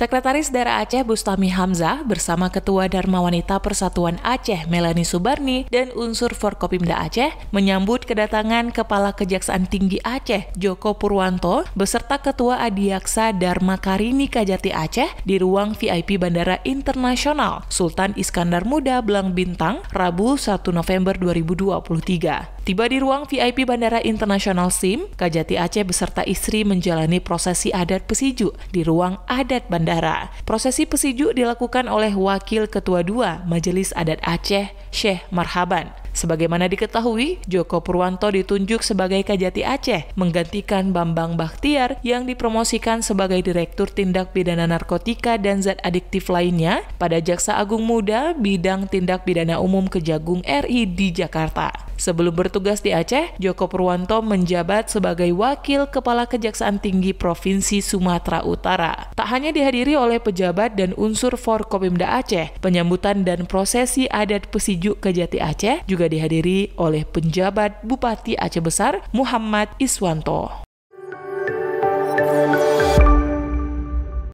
Sekretaris Daerah Aceh Bustami Hamzah bersama Ketua Dharma Wanita Persatuan Aceh Melani Subarni dan unsur Forkopimda Aceh menyambut kedatangan Kepala Kejaksaan Tinggi Aceh Joko Purwanto beserta Ketua Adiaksa Dharma Karini Kajati Aceh di ruang VIP Bandara Internasional Sultan Iskandar Muda Belang Bintang Rabu 1 November 2023. Tiba di ruang VIP Bandara Internasional SIM, Kajati Aceh beserta istri menjalani prosesi adat pesiju di ruang adat bandara. Prosesi pesiju dilakukan oleh Wakil Ketua II Majelis Adat Aceh, Syekh Marhaban. Sebagaimana diketahui, Joko Purwanto ditunjuk sebagai Kajati Aceh, menggantikan Bambang Bakhtiar yang dipromosikan sebagai Direktur Tindak Pidana Narkotika dan Zat Adiktif lainnya pada Jaksa Agung Muda Bidang Tindak Pidana Umum Kejagung RI di Jakarta. Sebelum bertugas di Aceh, Joko Purwanto menjabat sebagai Wakil Kepala Kejaksaan Tinggi Provinsi Sumatera Utara. Tak hanya dihadiri oleh pejabat dan unsur Forkopimda Aceh, penyambutan dan prosesi adat pesijuk kejati Aceh juga dihadiri oleh penjabat Bupati Aceh Besar Muhammad Iswanto.